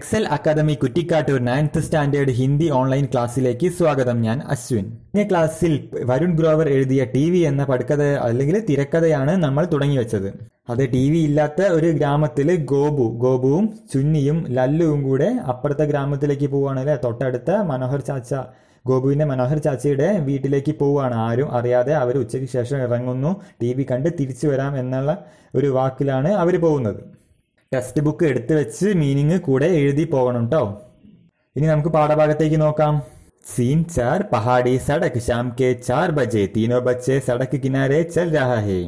Excel academy Kuttikkattoor ninth standard Hindi online ക്ലാസ്സിലേക്ക് സ്വാഗതം ഞാൻ അശ്വിൻ കഴിഞ്ഞ ക്ലാസ്സിൽ വരുൺ ഗ്രോവർ എഴുതിയ ടി വി എന്ന പടുക്കഥ അല്ലെങ്കിൽ തിരക്കഥയാണ് നമ്മൾ തുടങ്ങി വെച്ചത് അത് ടി വി ഇല്ലാത്ത ഒരു ഗ്രാമത്തിൽ ഗോപു ഗോപുവും ചുന്നിയും ലല്ലുവും കൂടെ അപ്പുറത്തെ ഗ്രാമത്തിലേക്ക് പോവുകയാണല്ലേ തൊട്ടടുത്ത മനോഹർ ചാച്ച ഗോപുവിന്റെ മനോഹർ ചാച്ചയുടെ വീട്ടിലേക്ക് പോവുകയാണ് ആരും അറിയാതെ അവർ ഉച്ചയ്ക്ക് ശേഷം ഇറങ്ങുന്നു ടി വി കണ്ട് തിരിച്ചു വരാം എന്നുള്ള ഒരു വാക്കിലാണ് അവർ പോകുന്നത് ടെക്സ്റ്റ് ബുക്ക് എടുത്തു വെച്ച് മീനിങ് കൂടെ എഴുതി പോകണം കേട്ടോ ഇനി നമുക്ക് പാഠഭാഗത്തേക്ക് നോക്കാം സീൻ ചാർ പഹാടി सड़क शाम के ചാർ बजे तीनों बच्चे सड़क किनारे चल रहा है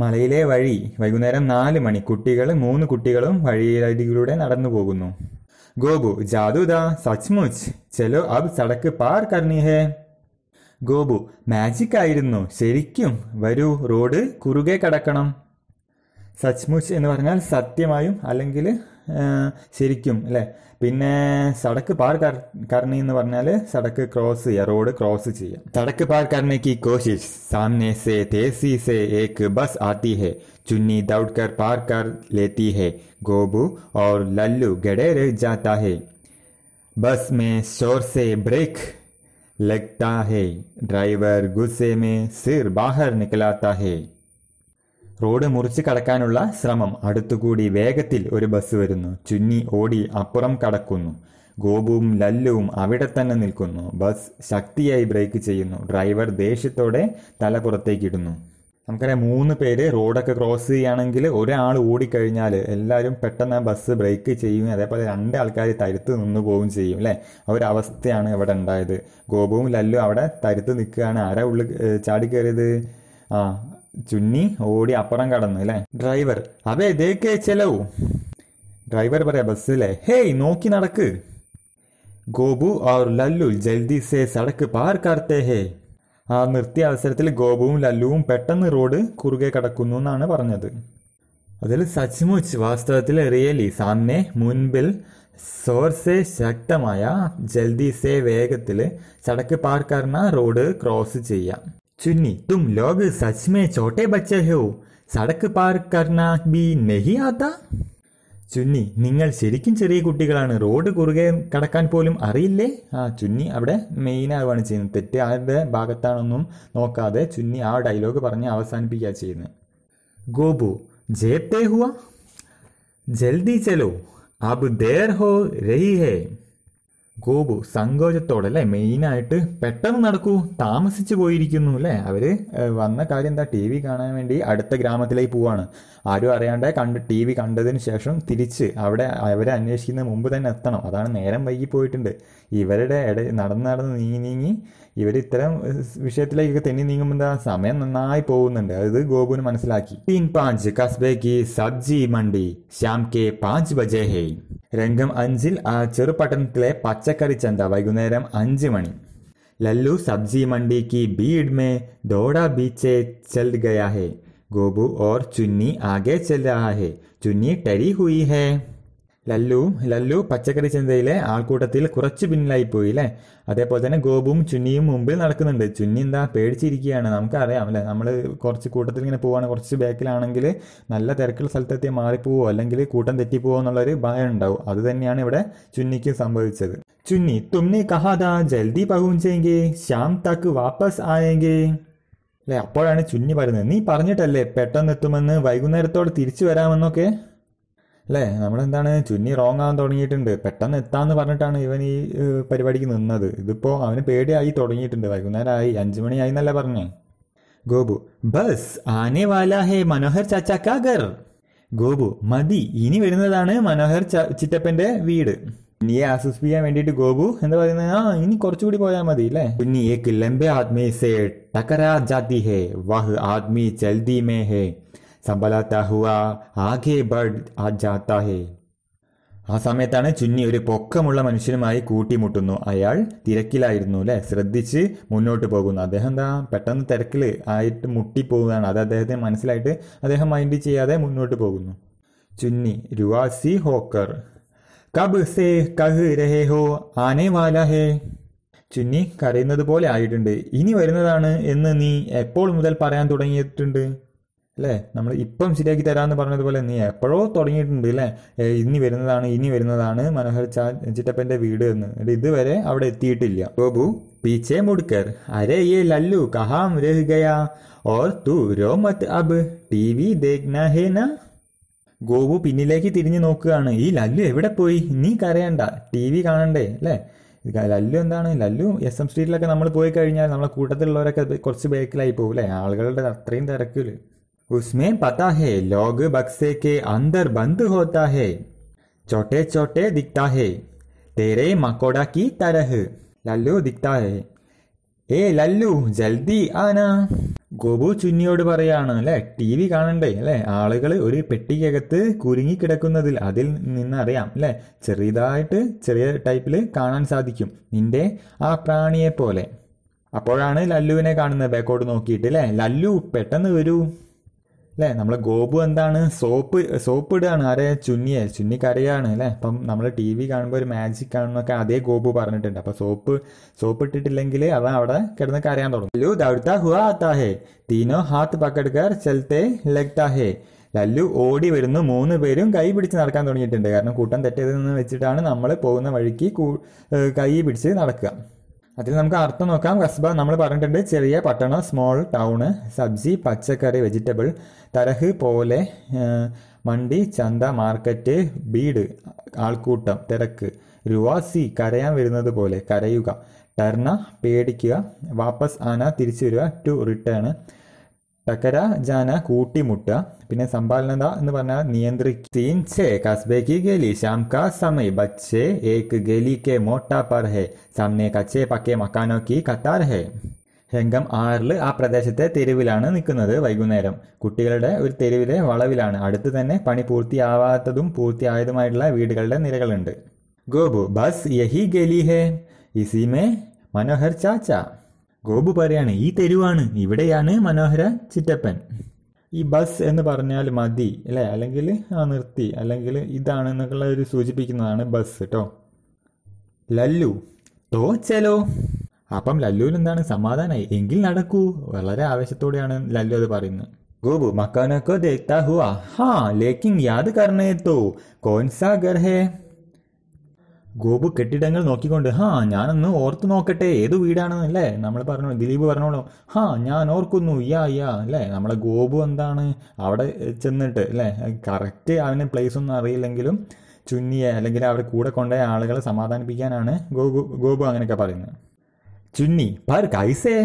മലയിലെ വഴി വൈകുന്നേരം നാല് മണി കുട്ടികൾ മൂന്ന് കുട്ടികളും വഴിയിലൂടെ നടന്നു പോകുന്നു ഗോബു ജാദുദാ സച്ച്മുച്ച് ചെലോ അബ് സടക്ക് പാർ കർണി ഹേ ഗോബു മാജിക് ആയിരുന്നു ശരിക്കും വരൂ റോഡ് കുറുകെ കടക്കണം സച്ച്മുച്ച് എന്ന് പറഞ്ഞാൽ സത്യമായും അല്ലെങ്കിൽ ശരിക്കും അല്ലേ പിന്നെ സടക്ക് പാർ കർണി എന്ന് പറഞ്ഞാൽ സടക്ക് ക്രോസ് ചെയ്യുക റോഡ് ക്രോസ് ചെയ്യുക സടക്ക് പാർ കർണേക്ക് കോശിഷ് സാമനെ സെ തേസി സെ ഏക്ക് ബസ് ആത്തി ഹെ चुन्नी दौड़कर पार कर लेती है गोबू और लल्लू गड़े रह जाता है बस में शोर से ब्रेक लगता है ड्राइवर गुस्से में सिर बाहर निकलाता है റോഡ് മുറിച്ച് കടക്കാനുള്ള ശ്രമം അടുത്തുകൂടി വേഗത്തിൽ ഒരു ബസ് വരുന്നു ചുന്നി ഓടി അപ്പുറം കടക്കുന്നു ഗോപുവും ലല്ലുവും അവിടെ തന്നെ നിൽക്കുന്നു ബസ് ശക്തിയായി ബ്രേക്ക് ചെയ്യുന്നു ഡ്രൈവർ ദേഷ്യത്തോടെ തല പുറത്തേക്കിടുന്നു നമുക്കറിയാം മൂന്ന് പേര് റോഡൊക്കെ ക്രോസ് ചെയ്യുകയാണെങ്കിൽ ഒരാൾ ഓടിക്കഴിഞ്ഞാൽ എല്ലാവരും പെട്ടെന്ന് ആ ബസ് ബ്രേക്ക് ചെയ്യും അതേപോലെ രണ്ട് ആൾക്കാർ തരുത്ത് നിന്ന് പോവുകയും ചെയ്യും അല്ലേ ആ ഒരു അവസ്ഥയാണ് ഇവിടെ ഉണ്ടായത് ഗോപുവും ലല്ലു അവിടെ തരുത്ത് നിൽക്കുകയാണ് ആരാ ഉള്ളിൽ ചാടി കയറിയത് ആ ചുന്നി ഓടി അപ്പുറം കടന്നു അല്ലേ ഡ്രൈവർ അതെ ഇതേക്കെ ചെലവു ഡ്രൈവർ പറയാ ബസ്സിലെ ഹേയ് നോക്കി നടക്ക് ഗോപു ഓർ ലല്ലു ജൽദി സേ സടക്ക് പാർ കാർത്തേ ഹേ ആ നിർത്തിയ അവസരത്തിൽ ഗോപുവും ലല്ലുവും പെട്ടെന്ന് റോഡ് കുറുകെ കടക്കുന്നു എന്നാണ് പറഞ്ഞത് അതിൽ സച്ച്മുച്ച് വാസ്തവത്തിൽ റിയലി സാമ്നെ മുൻപിൽ സോർസെ ശക്തമായ ജൽദി സേ വേഗത്തിൽ ചടക്ക് പാർക്കാരന റോഡ് ക്രോസ് ചെയ്യാം चुन्नी तुम लोग सच में छोटे बच्चे हो സടക്ക് പാർ കർണ ബി നെഹി ആത്ത ചുന്നി നിങ്ങൾ ശരിക്കും ചെറിയ കുട്ടികളാണ് റോഡ് കുറുകെ കടക്കാൻ പോലും അറിയില്ലേ ആ ചുന്നി അവിടെ മെയിൻ ആവുകയാണ് ചെയ്യുന്നത് തെറ്റ് ആരുടെ ഭാഗത്താണെന്നും നോക്കാതെ ചുന്നി ആ ഡയലോഗ് പറഞ്ഞ് അവസാനിപ്പിക്കുക ചെയ്യുന്നത് ഗോപു ജേപ്തേ ഹുവാ ജൽദി ചെലോ അബ് ദേർ ഹോ രഹി ഹേ ഗോപു സങ്കോചത്തോടല്ലേ മെയിനായിട്ട് പെട്ടെന്ന് നടക്കൂ താമസിച്ചു പോയിരിക്കുന്നു അല്ലേ അവർ വന്ന കാര്യം എന്താ ടി വി കാണാൻ വേണ്ടി അടുത്ത ഗ്രാമത്തിലേക്ക് പോവാണ് ആരും അറിയാണ്ട് കണ്ട് ടി വി കണ്ടതിന് ശേഷം തിരിച്ച് അവിടെ അവരെ അന്വേഷിക്കുന്ന മുമ്പ് തന്നെ എത്തണം അതാണ് നേരം വൈകി പോയിട്ടുണ്ട് ഇവരുടെ ഇട നടന്ന് നടന്ന് നീങ്ങി നീങ്ങി ఇవేళ ఇతరం విషయతలేకక తన్ని నీంగమంద సమయం నన్నై పోవుందండి అది గోబుని మనసలాకి ఇంపాంజ్ కాస్బేకి సబ్జీ మండి స्यामకే 5:00 బజే హై రంగం అంజిల్ ఆ చెర్పటన్కిలే పచ్చకరి చంద వైగునేరం 5:00 లల్లు సబ్జీ మండికి బీడ్ మే దోడా బీచే చల్ గయా హై గోబు ఓర్ చున్నీ ఆగే చల్ రహా హై చున్నీ టరి hui హై ലല്ലുവും ലല്ലു പച്ചക്കറി ചിന്തയിലെ ആൾക്കൂട്ടത്തിൽ കുറച്ച് പിന്നിലായി പോയി അല്ലേ അതേപോലെ തന്നെ ഗോപുവും ചുന്നിയും മുമ്പിൽ നടക്കുന്നുണ്ട് ചുന്നി എന്താ പേടിച്ചിരിക്കുകയാണ് നമുക്കറിയാം അല്ലേ നമ്മൾ കുറച്ച് കൂട്ടത്തിൽ ഇങ്ങനെ പോവാണ് കുറച്ച് ബാക്കിലാണെങ്കിൽ നല്ല തിരക്കുള്ള സ്ഥലത്തെത്തി മാറിപ്പോവോ അല്ലെങ്കിൽ കൂട്ടം തെറ്റിപ്പോവോ എന്നുള്ളൊരു ഭയം ഉണ്ടാവും അത് തന്നെയാണ് ഇവിടെ ചുന്നിക്ക് സംഭവിച്ചത് ചുന്നി തുമ്നെ കഹാദാ ജൽദി പകുഞ്ചെങ്കിൽ ശ്യാം തക്ക് വാപ്പസ് ആയെങ്കിൽ അല്ലെ അപ്പോഴാണ് ചുന്നി പറയുന്നത് നീ പറഞ്ഞിട്ടല്ലേ പെട്ടെന്ന് എത്തുമെന്ന് വൈകുന്നേരത്തോടെ തിരിച്ചു വരാമെന്നൊക്കെ അല്ലേ നമ്മളെന്താണ് ചുന്നി റോങ് ആകാൻ തുടങ്ങിയിട്ടുണ്ട് പെട്ടെന്ന് എത്താന്ന് പറഞ്ഞിട്ടാണ് ഇവൻ ഈ പരിപാടിക്ക് നിന്നത് ഇതിപ്പോൾ അവന് പേടിയായി തുടങ്ങിയിട്ടുണ്ട് വൈകുന്നേരമായി അഞ്ചു മണിയായി എന്നല്ലേ പറഞ്ഞേ ഗോപു ബസ് ആനേ വാല ഹേ മനോഹർ ചാച്ചാക്കാഗർ കാഗർ ഗോപു മതി ഇനി വരുന്നതാണ് മനോഹർ ചിറ്റപ്പന്റെ വീട് കുഞ്ഞിയെ ആശ്വസിപ്പിക്കാൻ വേണ്ടിയിട്ട് ഗോപു എന്താ പറയുന്നത് ആ ഇനി കുറച്ചുകൂടി പോയാൽ മതി അല്ലേ കുഞ്ഞി ഏക്ക് ലംബെ ആദ്മി ടക്കരാ ജാതി ഹേ വഹ് ആദ്മി ചൽതി മേ ഹേ സമ്പലാത്ത ഹുവ ആകെ ബഡ് ആ ജാത്ത ഹേ ആ സമയത്താണ് ചുന്നി ഒരു പൊക്കമുള്ള മനുഷ്യനുമായി കൂട്ടിമുട്ടുന്നു അയാൾ തിരക്കിലായിരുന്നു അല്ലെ ശ്രദ്ധിച്ച് മുന്നോട്ട് പോകുന്നു അദ്ദേഹം എന്താ പെട്ടെന്ന് തിരക്കിൽ ആയിട്ട് മുട്ടിപ്പോകുന്നതാണ് അത് അദ്ദേഹത്തിന് മനസ്സിലായിട്ട് അദ്ദേഹം മൈൻഡ് ചെയ്യാതെ മുന്നോട്ട് പോകുന്നു ചുന്നി രുവാസി ഹോക്കർ കബ് സേ കഹ് രഹേ ഹോ ആനേ വാല ഹേ ചുന്നി കരയുന്നത് പോലെ ആയിട്ടുണ്ട് ഇനി വരുന്നതാണ് എന്ന് നീ എപ്പോൾ മുതൽ പറയാൻ തുടങ്ങിയിട്ടുണ്ട് അല്ലേ നമ്മൾ ഇപ്പം ശരിയാക്കി തരാമെന്ന് പറഞ്ഞതുപോലെ നീ എപ്പോഴോ തുടങ്ങിയിട്ടുണ്ട് അല്ലേ ഇനി വരുന്നതാണ് ഇനി വരുന്നതാണ് മനോഹർ ചാ ചിറ്റപ്പൻ്റെ വീട് എന്ന് ഇതുവരെ അവിടെ എത്തിയിട്ടില്ല ബോബു പീച്ചേ മുടുക്കർ അരേ ഏ ലല്ലു കഹാം രഹ് ഗയാ ഓർ തു രോ മത് അബ് ടി വി ദേഖ്ന ഗോബു ഗോപു പിന്നിലേക്ക് തിരിഞ്ഞു നോക്കുകയാണ് ഈ ലല്ലു എവിടെ പോയി നീ കരയണ്ട ടി വി കാണണ്ടേ അല്ലേ ലല്ലു എന്താണ് ലല്ലു എസ് എം സ്ട്രീറ്റിലൊക്കെ നമ്മൾ പോയി കഴിഞ്ഞാൽ നമ്മളെ കൂട്ടത്തിലുള്ളവരൊക്കെ കുറച്ച് ബേക്കിലായി പോകും അല്ലേ ആളുകളുടെ അത്രയും തിരക്കില്ലേ उसमें पता है लॉग बक्से के अंदर बंद होता है छोटे छोटे दिखता है तेरे मकोड़ा की तरह लल्लू दिखता है ഏ ലല്ലു ജൽദി ആന ഗോപു ചുന്നിയോട് പറയാണ് അല്ലെ ടി വി കാണണ്ടേ അല്ലെ ആളുകൾ ഒരു പെട്ടിക്കകത്ത് കുരുങ്ങിക്കിടക്കുന്നതിൽ അതിൽ നിന്നറിയാം അല്ലെ ചെറിയതായിട്ട് ചെറിയ ടൈപ്പിൽ കാണാൻ സാധിക്കും നിന്റെ ആ പ്രാണിയെ പോലെ അപ്പോഴാണ് ലല്ലുവിനെ കാണുന്നത് ബാക്കോട്ട് നോക്കിയിട്ട് അല്ലെ ലല്ലു പെട്ടെന്ന് വരൂ അല്ലേ നമ്മളെ ഗോപു എന്താണ് സോപ്പ് സോപ്പ് ഇടുകയാണ് ആരെ ചുന്നിയെ ചുന്നി കരയാണ് അല്ലേ അപ്പം നമ്മൾ ടി വി കാണുമ്പോൾ ഒരു മാജിക് കാണുന്നൊക്കെ അതേ ഗോപു പറഞ്ഞിട്ടുണ്ട് അപ്പം സോപ്പ് സോപ്പ് ഇട്ടിട്ടില്ലെങ്കിൽ അവൻ അവിടെ കിടന്ന് കരയാൻ തുടങ്ങും ലു ദൗഡ്ത ഹുവ തീനോ ഹാത്ത് പക്കടുക്കാർ ചെലത്തെ ലഗ്താ ലല്ലു ഓടി വരുന്നു മൂന്ന് പേരും കൈ പിടിച്ച് നടക്കാൻ തുടങ്ങിയിട്ടുണ്ട് കാരണം കൂട്ടം തെറ്റേതെന്ന് വെച്ചിട്ടാണ് നമ്മൾ പോകുന്ന വഴിക്ക് കൈ പിടിച്ച് നടക്കുക അതിൽ നമുക്ക് അർത്ഥം നോക്കാം കസ്ബ നമ്മൾ പറഞ്ഞിട്ടുണ്ട് ചെറിയ പട്ടണം സ്മോൾ ടൗണ് സബ്ജി പച്ചക്കറി വെജിറ്റബിൾ തരഹ് പോലെ മണ്ടി ചന്ത മാർക്കറ്റ് ബീഡ് ആൾക്കൂട്ടം തിരക്ക് രുവാസി കരയാൻ വരുന്നത് പോലെ കരയുക ടർണ പേടിക്കുക വാപ്പസ് ആന തിരിച്ചു വരിക ടു റിട്ടേൺ ടക്കര ജാന കൂട്ടിമുട്ട പിന്നെ സമ്പാലനത എന്ന് പറഞ്ഞാൽ നിയന്ത്രിക്കും തീൻ ഗലി ശ്യാം കാ സമയ ബച്ചേ ഏക് ഗലി കെ മോട്ട പർ ഹെ കച്ചേ പക്കെ മക്കാനോ കി ഖത്താർ ഹെങ്കം ആറില് ആ പ്രദേശത്തെ തെരുവിലാണ് നിൽക്കുന്നത് വൈകുന്നേരം കുട്ടികളുടെ ഒരു തെരുവിലെ വളവിലാണ് അടുത്ത് തന്നെ പണി പൂർത്തിയാവാത്തതും പൂർത്തിയായതുമായിട്ടുള്ള വീടുകളുടെ നിരകളുണ്ട് ഗോബു ബസ് യഹി ഗലി ഹെ ഇസിമേ മനോഹർ ചാച്ച ഗോപു പറയാണ് ഈ തെരുവാണ് ഇവിടെയാണ് മനോഹര ചിറ്റപ്പൻ ഈ ബസ് എന്ന് പറഞ്ഞാൽ മതി അല്ലേ അല്ലെങ്കിൽ ആ നിർത്തി അല്ലെങ്കിൽ ഇതാണ് എന്നൊക്കെയുള്ള ഒരു സൂചിപ്പിക്കുന്നതാണ് ബസ് കേട്ടോ ലല്ലു തോ ചെലോ അപ്പം ലല്ലുവിന് എന്താണ് സമാധാനമായി എങ്കിൽ നടക്കൂ വളരെ ആവേശത്തോടെയാണ് ലല്ലു അത് പറയുന്നത് ഗോപു മക്കാനൊക്കെ ദേഖ്താ ഹുവാ ഹാ ലേക്കിൻ യാത് കർണേ കോൻസാ ഗർഹേ ഗോപു കെട്ടിടങ്ങൾ നോക്കിക്കൊണ്ട് ഹാ ഞാനൊന്ന് ഓർത്ത് നോക്കട്ടെ ഏത് വീടാണെന്ന് അല്ലേ നമ്മൾ പറഞ്ഞു ദിലീപ് പറഞ്ഞോളൂ ഹാ ഞാൻ ഓർക്കുന്നു യാ യാ അല്ലേ നമ്മളെ ഗോപു എന്താണ് അവിടെ ചെന്നിട്ട് അല്ലേ കറക്റ്റ് അവന് പ്ലേസ് ഒന്നും അറിയില്ലെങ്കിലും ചുന്നിയെ അല്ലെങ്കിൽ അവിടെ കൂടെ കൊണ്ടുപോയ ആളുകളെ സമാധാനിപ്പിക്കാനാണ് ഗോപു ഗോപു അങ്ങനെയൊക്കെ പറയുന്നത് ചുന്നി പാർ കൈസേ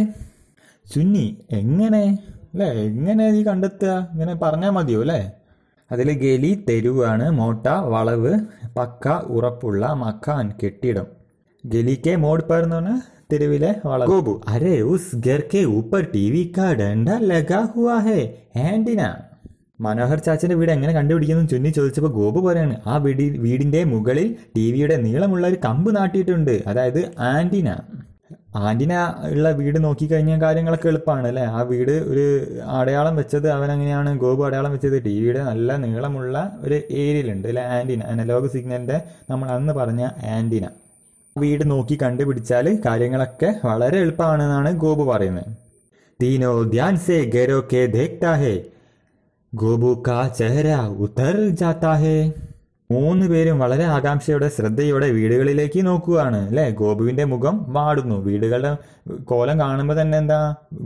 ചുന്നി എങ്ങനെ അല്ലേ എങ്ങനെ നീ കണ്ടെത്തുക ഇങ്ങനെ പറഞ്ഞാൽ മതിയോ അല്ലേ അതിൽ ഗലി തെരുവാണ് മോട്ട വളവ് പക്ക ഉറപ്പുള്ള മക്കാൻ കെട്ടിടം ഗലി കെ മോഡ് പറഞ്ഞു പറഞ്ഞാൽ തെരുവിലെ വളവ് ഗോബു അരേ ഉസ് ഗർക്കെ കെ ടി വി കാ ആൻഡിന മനോഹർ ചാച്ചന്റെ വീട് എങ്ങനെ കണ്ടുപിടിക്കുന്നു ചുന്നി ചോദിച്ചപ്പോൾ ഗോപു പറയാണ് ആ വീടി വീടിന്റെ മുകളിൽ ടി വിയുടെ നീളമുള്ള ഒരു കമ്പ് നാട്ടിയിട്ടുണ്ട് അതായത് ആൻറ്റിന ആന്റിന ഉള്ള വീട് നോക്കിക്കഴിഞ്ഞ കാര്യങ്ങളൊക്കെ എളുപ്പമാണ് അല്ലേ ആ വീട് ഒരു അടയാളം വെച്ചത് അവൻ അങ്ങനെയാണ് ഗോപു അടയാളം വെച്ചത് ടി വിയുടെ നല്ല നീളമുള്ള ഒരു ഏരിയയിലുണ്ട് അല്ലെ ആൻറ്റിന അനലോഗ് സിഗ്നലിന്റെ നമ്മൾ അന്ന് പറഞ്ഞ ആൻറ്റിന വീട് നോക്കി കണ്ടുപിടിച്ചാൽ കാര്യങ്ങളൊക്കെ വളരെ എളുപ്പമാണെന്നാണ് ഗോപു പറയുന്നത് തീനോ ധ്യാൻ സേ ഗരോ കെ ദേഖ്താ ഹേ ഗോപു കാ ചെഹര ഉതർ ജാത്താ ഹേ മൂന്ന് പേരും വളരെ ആകാംക്ഷയോടെ ശ്രദ്ധയോടെ വീടുകളിലേക്ക് നോക്കുകയാണ് അല്ലെ ഗോപുവിന്റെ മുഖം വാടുന്നു വീടുകളുടെ കോലം കാണുമ്പോൾ തന്നെ എന്താ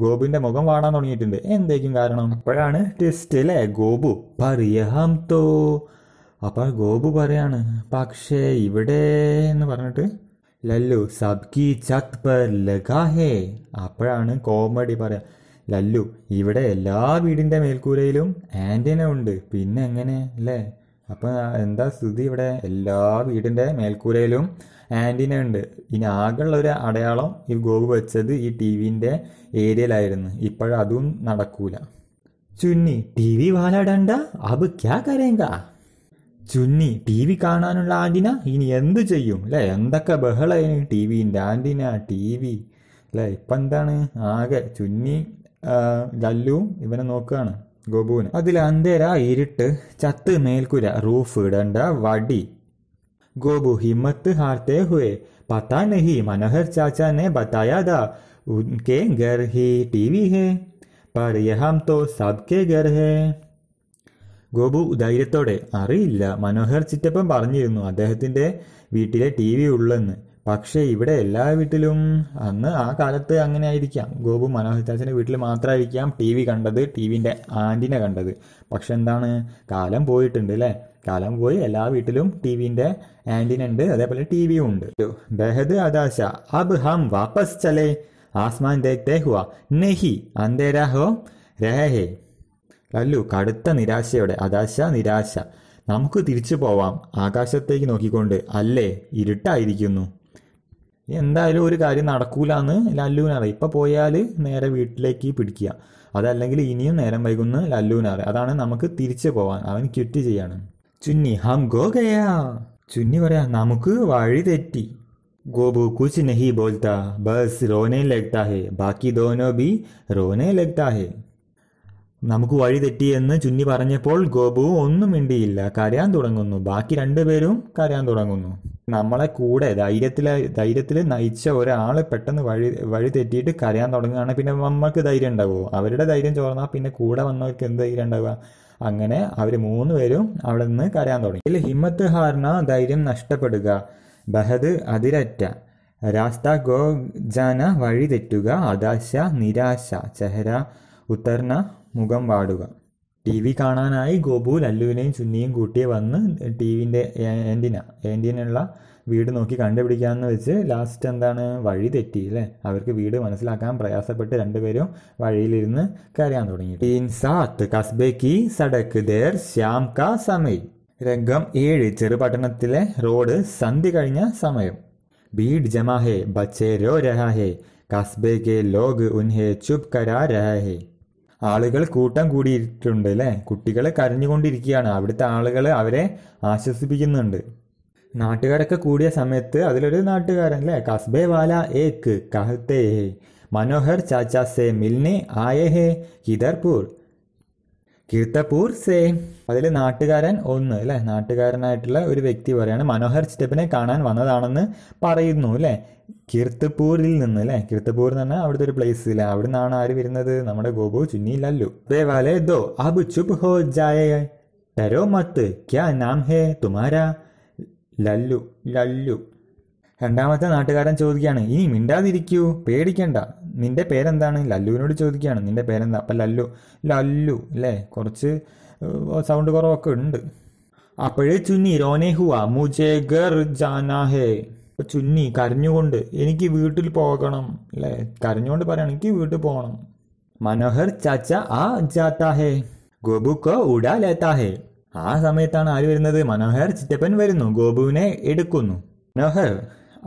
ഗോപുവിന്റെ മുഖം വാടാൻ തുടങ്ങിയിട്ടുണ്ട് എന്തേക്കും കാരണം അപ്പോഴാണ് ടെസ്റ്റ് അല്ലെ ഗോപു പറയഹം തോ അപ്പോൾ ഗോപു പറയാണ് പക്ഷേ ഇവിടെ എന്ന് പറഞ്ഞിട്ട് ലല്ലു സബ്കി ചത് പർ ലഗാഹേ അപ്പോഴാണ് കോമഡി പറയാ ലല്ലു ഇവിടെ എല്ലാ വീടിന്റെ മേൽക്കൂരയിലും ആന്റിന ഉണ്ട് പിന്നെ എങ്ങനെ അല്ലേ അപ്പോൾ എന്താ സ്ഥിതി ഇവിടെ എല്ലാ വീടിൻ്റെ മേൽക്കൂരയിലും ആന്റിന ഉണ്ട് ഇനി ആകെയുള്ള ഒരു അടയാളം ഈ ഗോവ് വെച്ചത് ഈ ടി വിന്റെ ഏരിയയിലായിരുന്നു ഇപ്പോഴതും നടക്കൂല ചുന്നി ടി വി വാലാടണ്ട അബ് ക്യാ കരേങ്ക ചുന്നി ടി വി കാണാനുള്ള ആന്റിന ഇനി എന്ത് ചെയ്യും അല്ലെ എന്തൊക്കെ ബഹളായിരുന്നു ടി വിന്റെ ആന്റിന ടി വി അല്ലെ ഇപ്പൊ എന്താണ് ആകെ ചുന്നി ലല്ലു ഇവനെ നോക്കുകയാണ് ഗോപുവിന് അതിൽ അന്തേര ഇരുട്ട് ചത്ത് മേൽക്കുര റൂഫ് ഇടണ്ട വടി ഗോപു ഹിമത്ത് ഹാർത്തേ ഹുവേ പത്താ നഹി മനോഹർ ചാച്ചാനെ ബത്തായാതാ ഉൻകെ ഗർ ഹി ടി വി ഹേ പർ യഹാം തോ സബ്കെ ഗർ ഹേ ഗോപു ധൈര്യത്തോടെ അറിയില്ല മനോഹർ ചിറ്റപ്പം പറഞ്ഞിരുന്നു അദ്ദേഹത്തിൻ്റെ വീട്ടിലെ ടി വി ഉള്ളെന്ന് പക്ഷേ ഇവിടെ എല്ലാ വീട്ടിലും അന്ന് ആ കാലത്ത് അങ്ങനെ ആയിരിക്കാം ഗോപു മനോഹർ ചാച്ചൻ്റെ വീട്ടിൽ മാത്രമായിരിക്കാം ടി വി കണ്ടത് ടി വിൻ്റെ ആൻറ്റിനെ കണ്ടത് പക്ഷെ എന്താണ് കാലം പോയിട്ടുണ്ട് അല്ലേ കാലം പോയി എല്ലാ വീട്ടിലും ടി വിൻ്റെ ആൻറ്റിന ഉണ്ട് അതേപോലെ ടി വിയും ഉണ്ട് ബെഹദ് അദാശ അബ് ഹം വാപ്പസ് ചലേ ആസ്മാൻ ദേഖ്തേ ഹുവ നെഹി അന്തേരാ ഹോ രഹേ ലല്ലു കടുത്ത നിരാശയോടെ അദാശ നിരാശ നമുക്ക് തിരിച്ചു പോവാം ആകാശത്തേക്ക് നോക്കിക്കൊണ്ട് അല്ലേ ഇരുട്ടായിരിക്കുന്നു എന്തായാലും ഒരു കാര്യം നടക്കൂല എന്ന് ലല്ലുവിനറിയാം ഇപ്പം പോയാൽ നേരെ വീട്ടിലേക്ക് പിടിക്കുക അതല്ലെങ്കിൽ ഇനിയും നേരം വൈകുന്ന ലല്ലുവിനറിയാം അതാണ് നമുക്ക് തിരിച്ചു പോവാൻ അവൻ ക്വിറ്റ് ചെയ്യാണ് ചുന്നി ഹം ഗോ ഗയാ ചുന്നി പറയാ നമുക്ക് വഴി തെറ്റി ഗോബു കുച്ച് നെഹി ബോൽത്ത ബസ് റോനെ ലഗ്താ ഹെ ബാക്കി ദോനോ ബി റോനെ ലഗ്താ ഹെ നമുക്ക് വഴി എന്ന് ചുന്നി പറഞ്ഞപ്പോൾ ഗോപു ഒന്നും മിണ്ടിയില്ല കരയാൻ തുടങ്ങുന്നു ബാക്കി രണ്ടുപേരും കരയാൻ തുടങ്ങുന്നു നമ്മളെ കൂടെ ധൈര്യത്തിലെ ധൈര്യത്തിൽ നയിച്ച ഒരാൾ പെട്ടെന്ന് വഴി വഴി തെറ്റിയിട്ട് കരയാൻ തുടങ്ങുകയാണ് പിന്നെ നമ്മൾക്ക് ധൈര്യം ഉണ്ടാവുമോ അവരുടെ ധൈര്യം ചോർന്നാൽ പിന്നെ കൂടെ വന്നവർക്ക് എന്ത് ധൈര്യം ഉണ്ടാവുക അങ്ങനെ അവർ മൂന്ന് പേരും അവിടെ നിന്ന് കരയാൻ തുടങ്ങി ഇല്ല ഹിമ്മത്ത് ഹാർന ധൈര്യം നഷ്ടപ്പെടുക ബഹദ് അതിരറ്റ രാസ്ത ഗോജാന വഴി തെറ്റുക അദാശ നിരാശ ചെഹര ഉത്തർന്ന മുഖം വാടുക ടി വി കാണാനായി ഗോപു ലല്ലുവിനെയും ചുന്നിയും കൂട്ടിയെ വന്ന് ടി വിൻ്റെ ഏൻറ്റിന ഏൻറ്റിനുള്ള വീട് നോക്കി കണ്ടുപിടിക്കാമെന്ന് വെച്ച് ലാസ്റ്റ് എന്താണ് വഴി തെറ്റി അല്ലേ അവർക്ക് വീട് മനസ്സിലാക്കാൻ പ്രയാസപ്പെട്ട് രണ്ടുപേരും വഴിയിലിരുന്ന് കരയാൻ തുടങ്ങി ടീൻ സാത്ത് കസ്ബേക്കി സടക്ക് ദേർ ശ്യാം കാ സമയ് രംഗം ഏഴ് ചെറുപട്ടണത്തിലെ റോഡ് സന്ധി കഴിഞ്ഞ സമയം ബീഡ് ജമാഹേ ബച്ചേ രോ രഹാഹേ കസ്ബേ കെ ലോഗ് ഉൻഹേ ചുപ് കരാ രഹേ ആളുകൾ കൂട്ടം കൂടിയിട്ടുണ്ട് അല്ലേ കുട്ടികൾ കരഞ്ഞുകൊണ്ടിരിക്കുകയാണ് അവിടുത്തെ ആളുകൾ അവരെ ആശ്വസിപ്പിക്കുന്നുണ്ട് നാട്ടുകാരൊക്കെ കൂടിയ സമയത്ത് അതിലൊരു നാട്ടുകാരൻ അല്ലേ കസ്ബേ വാല ഏക്ക് കഹത്തേ ഹേ മനോഹർ ചാച്ചാ സേ മിൽനെ ആയ ഹേ കിതർപൂർ കീർത്തപൂർ സേ അതിൽ നാട്ടുകാരൻ ഒന്ന് അല്ലേ നാട്ടുകാരനായിട്ടുള്ള ഒരു വ്യക്തി പറയാണ് മനോഹർ സ്റ്റെപ്പിനെ കാണാൻ വന്നതാണെന്ന് പറയുന്നു അല്ലേ കീർത്തപ്പൂരിൽ നിന്ന് അല്ലെ കീർത്തപ്പൂർ എന്ന് പറഞ്ഞാൽ അവിടുത്തെ ഒരു പ്ലേസ് ഇല്ല അവിടെ നിന്നാണ് ആര് വരുന്നത് നമ്മുടെ ഗോപു ചുന്നി ലല്ലു ദേവാലേ ദോ അബ് ചുപ് ഹോ ജായ ടരോ മത്ത് ക്യാ നാം ഹേ തുമാര ലല്ലു ലല്ലു രണ്ടാമത്തെ നാട്ടുകാരൻ ചോദിക്കുകയാണ് ഇനി മിണ്ടാതിരിക്കൂ പേടിക്കണ്ട നിന്റെ പേരെന്താണ് ലല്ലുവിനോട് ചോദിക്കുകയാണ് നിന്റെ പേരെന്താ അപ്പം ലല്ലു ലല്ലു അല്ലേ കുറച്ച് സൗണ്ട് കുറവൊക്കെ ഉണ്ട് അപ്പോഴേ ചുന്നി റോനെ ഹുവാ മുജേ ഗർ ജാനാ ഹേ ചുന്നി കരഞ്ഞുകൊണ്ട് എനിക്ക് വീട്ടിൽ പോകണം അല്ലേ കരഞ്ഞുകൊണ്ട് പറയണം എനിക്ക് വീട്ടിൽ പോകണം മനോഹർ ചാച്ച ആ ചാത്താഹേ ഗോപുക്കോ ഗോബുക്കോ ഉടാ ലേത്താ ആ സമയത്താണ് ആര് വരുന്നത് മനോഹർ ചിറ്റപ്പൻ വരുന്നു ഗോപുവിനെ എടുക്കുന്നു മനോഹർ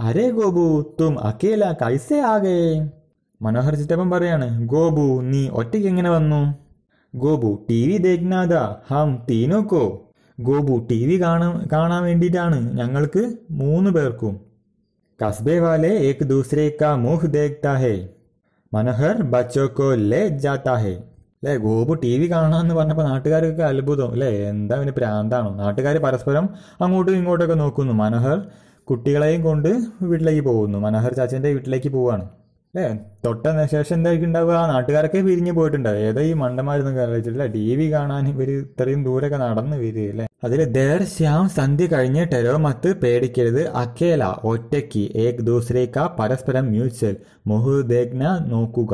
അരേ ഗോപു തും അക്കേല കൈസേ ആകേ മനോഹർ ചിറ്റപ്പൻ പറയാണ് ഗോപു നീ ഒറ്റയ്ക്ക് എങ്ങനെ വന്നു ഗോപു ടി വി ദേഗ്നാഥ ഹം തീനോക്കോ ഗോപു ടി വി കാണാൻ കാണാൻ വേണ്ടിയിട്ടാണ് ഞങ്ങൾക്ക് മൂന്ന് പേർക്കും कस्बे वाले एक दूसरे का मुख देखता है മനോഹർ ബച്ചോക്കോ ലെ ജാത്താഹെ അല്ലേ ഗോപു ടി വി കാണാമെന്ന് പറഞ്ഞപ്പോൾ നാട്ടുകാർക്കൊക്കെ അത്ഭുതം അല്ലേ എന്താ പിന്നെ പ്രാന്താണോ നാട്ടുകാർ പരസ്പരം അങ്ങോട്ടും ഇങ്ങോട്ടൊക്കെ നോക്കുന്നു മനോഹർ കുട്ടികളെയും കൊണ്ട് വീട്ടിലേക്ക് പോകുന്നു മനോഹർ ചാച്ചൻ്റെ വീട്ടിലേക്ക് പോവാണ് അല്ലേ തൊട്ട ശേഷം എന്തായിരിക്കും ഉണ്ടാവുക ആ നാട്ടുകാരൊക്കെ പിരിഞ്ഞു പോയിട്ടുണ്ടാവും ഏതോ ഈ മണ്ടന്മാരൊന്നും കളിച്ചിട്ടില്ല ടി വി കാണാൻ ഇവർ ഇത്രയും ദൂരമൊക്കെ നടന്ന് വരിക അല്ലേ അതിൽ ദേർ ശ്യാം സന്ധ്യ കഴിഞ്ഞ് ടെരോ മത്ത് പേടിക്കരുത് അക്കേല ഒറ്റയ്ക്ക് ഏക് ദൂസരേക്ക പരസ്പരം മ്യൂച്വൽ മുഹുദേഗ്ന നോക്കുക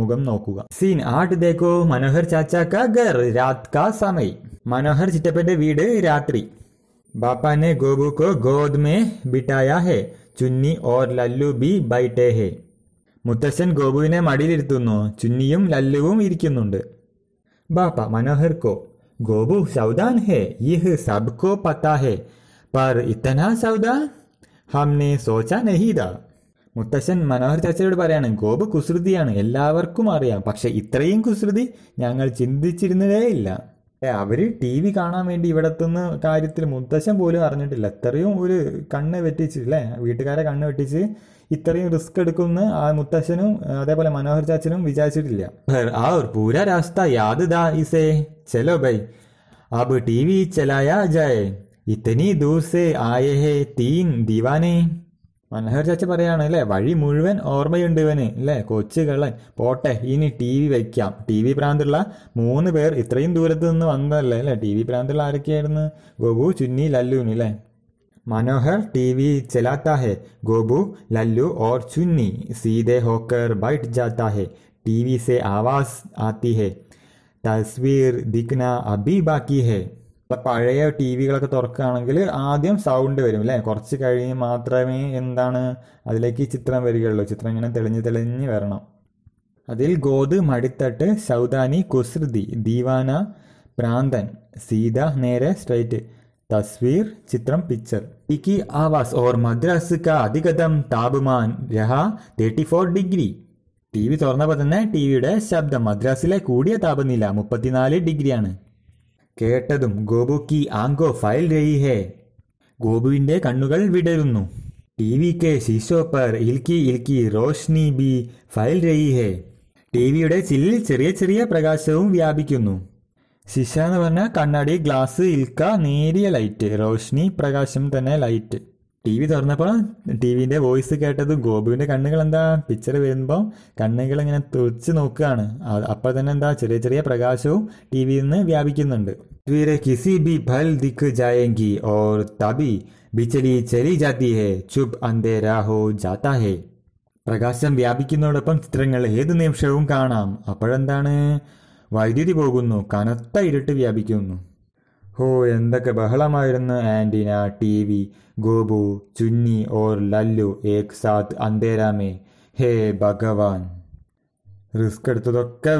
മുഖം നോക്കുക സീൻ ആട്ട് ദേക്കോ മനോഹർ ചാച്ചാക്ക ഗർ രാത് കാ സമയ് മനോഹർ ചിറ്റപ്പന്റെ വീട് രാത്രി ബാപ്പാനെ ഗോബുക്കോ ഗോദ് ബിട്ടായ ഹേ ചുന്നി ഓർ ലല്ലു ബി ബൈട്ടേ ഹേ മുത്തശ്ശൻ ഗോപുവിനെ മടിയിലിരുത്തുന്നു ചുന്നിയും ലല്ലുവും ഇരിക്കുന്നുണ്ട് ബാപ്പ മനോഹർക്കോ गोबू सावधान है यह सबको पता है पर सावधान हमने सोचा नहीं था മുത്തശ്ശൻ മനോഹർ ചാച്ചയോട് പറയാണ് ഗോപ കുസൃതിയാണ് എല്ലാവർക്കും അറിയാം പക്ഷെ ഇത്രയും കുസൃതി ഞങ്ങൾ ചിന്തിച്ചിരുന്നതേ ഇല്ല അവർ ടി വി കാണാൻ വേണ്ടി ഇവിടെത്തുന്ന കാര്യത്തിൽ മുത്തശ്ശൻ പോലും അറിഞ്ഞിട്ടില്ല ഇത്രയും ഒരു കണ്ണ് വെട്ടിച്ച് അല്ലേ വീട്ടുകാരെ കണ്ണ് വെട്ടിച്ച് ഇത്രയും റിസ്ക് എടുക്കുന്ന ആ മുത്തശ്ശനും അതേപോലെ മനോഹർ ചാച്ചനും വിചാരിച്ചിട്ടില്ല ആ ഒരു പൂര രാസ്ത യാദ് ദാ ഇസേ ചെലോ ബൈ अब टीवी चलाया जाए ഇത്തനി ദൂസെ ആയഹേ തീൻ ദിവാനേ മനോഹർ ചാച്ച പറയാണ് അല്ലേ വഴി മുഴുവൻ ഓർമ്മയുണ്ട് ഇവന് അല്ലേ കൊച്ചു കള്ളൻ പോട്ടെ ഇനി ടി വി വയ്ക്കാം ടി വി പ്രാന്തുള്ള മൂന്ന് പേർ ഇത്രയും ദൂരത്ത് നിന്ന് വന്നതല്ലേ അല്ലേ ടി വി പ്രാന്തുള്ള ആരൊക്കെയായിരുന്നു ഗോഗു ചുന്നി ലല്ലുവിന് അല്ലേ Manohar TV चलाता है, गोबू, लल्लू और चुन्नी सीधे होकर बैठ जाता है। टीवी से आवाज आती है. തസ്വീർ ദിക്ന അബി ബാക്കി ഹെ പഴയ ടി വികളൊക്കെ തുറക്കുകയാണെങ്കിൽ ആദ്യം സൗണ്ട് വരും അല്ലേ കുറച്ച് കഴിഞ്ഞ് മാത്രമേ എന്താണ് അതിലേക്ക് ചിത്രം വരികയുള്ളൂ ചിത്രം ഇങ്ങനെ തെളിഞ്ഞ് തെളിഞ്ഞ് വരണം അതിൽ ഗോത് മടിത്തട്ട് സൗദാനി കുസൃതി ദീവാന പ്രാന്തൻ സീത നേരെ സ്ട്രൈറ്റ് तस्वीर चित्रम पिक्चर टिकी आवास और മദ്രാസ് का അധികതം താപമാൻ രഹ thirty four degree T V തുറന്നപ്പോൾ തന്നെ ടി വിയുടെ ശബ്ദം മദ്രാസിലെ കൂടിയ താപനില മുപ്പത്തിനാല് ഡിഗ്രിയാണ് കേട്ടതും ഗോപു കി ആങ്കോ ഫയൽ രഹി ഹേ ഗോപുവിൻ്റെ കണ്ണുകൾ വിടരുന്നു ടി വി കെ ശീശോ പർ ഇൽക്കി ഇൽക്കി റോഷ്നി ബി ഫയൽ രഹി ഹേ ടി വിയുടെ ചില്ലിൽ ചെറിയ ചെറിയ പ്രകാശവും വ്യാപിക്കുന്നു ശിശ എന്ന് പറഞ്ഞാൽ കണ്ണാടി ഗ്ലാസ് ഇൽക്ക നേരിയ ലൈറ്റ് റോഷ്നി പ്രകാശം തന്നെ ലൈറ്റ് ടി വി തുറന്നപ്പോൾ ടി വിൻ്റെ വോയിസ് കേട്ടത് ഗോപുവിൻ്റെ കണ്ണുകൾ എന്താ പിക്ചർ വരുമ്പോൾ കണ്ണുകൾ ഇങ്ങനെ തുറച്ച് നോക്കുകയാണ് അപ്പോൾ തന്നെ എന്താ ചെറിയ ചെറിയ പ്രകാശവും ടി വിയിൽ നിന്ന് വ്യാപിക്കുന്നുണ്ട് किसी भी फल दिख जाएंगी और तभी बिजली चली जाती है अंधेरा हो जाता है പ്രകാശം വ്യാപിക്കുന്നതോടൊപ്പം ചിത്രങ്ങൾ ഏത് നിമിഷവും കാണാം അപ്പോഴെന്താണ് വൈദ്യുതി പോകുന്നു കനത്ത ഇരുട്ട് വ്യാപിക്കുന്നു ഹോ എന്തൊക്കെ ബഹളമായിരുന്നു antenna T V Gopu Chunni ഓർ ലല്ലു ഏക് സാത് അന്തേരാമേ ഹേ ഭഗവാൻ റിസ്ക് എടുത്തതൊക്കെ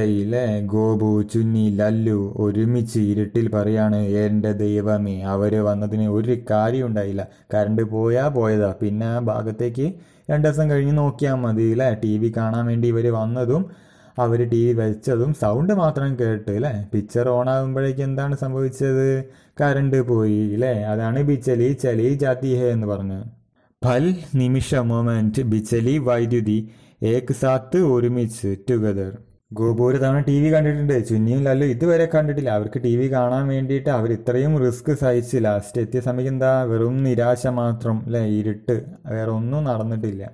ആയി അല്ലേ ഗോപു ചുന്നി ലല്ലു ഒരുമിച്ച് ഇരുട്ടിൽ പറയാണ് എൻ്റെ ദൈവമേ അവർ വന്നതിന് ഒരു കാര്യം ഉണ്ടായില്ല കറണ്ട് പോയാ പോയതാ പിന്നെ ആ ഭാഗത്തേക്ക് രണ്ട് ദിവസം കഴിഞ്ഞ് നോക്കിയാൽ മതി അല്ലേ ടി വി കാണാൻ വേണ്ടി ഇവർ വന്നതും അവർ ടി വി വെച്ചതും സൗണ്ട് മാത്രം കേട്ട് അല്ലേ പിക്ചർ ഓൺ ആകുമ്പോഴേക്കും എന്താണ് സംഭവിച്ചത് കറണ്ട് പോയി അല്ലേ അതാണ് ബിച്ചലി ചലി ജാതിഹ എന്ന് പറഞ്ഞത് ഫൽ നിമിഷ മൊമെന്റ് ബിച്ചലി വൈദ്യുതി ഏക് സാത്ത് ഒരുമിച്ച് ടുഗദർ ഗോപു തവണ ടി വി കണ്ടിട്ടുണ്ട് ചുന്നിയും ലല്ലു ഇതുവരെ കണ്ടിട്ടില്ല അവർക്ക് ടി വി കാണാൻ വേണ്ടിയിട്ട് അവർ ഇത്രയും റിസ്ക് സഹിച്ചില്ല ലാസ്റ്റ് എത്തിയ സമയം എന്താ വെറും നിരാശ മാത്രം അല്ലേ ഇരുട്ട് വേറെ ഒന്നും നടന്നിട്ടില്ല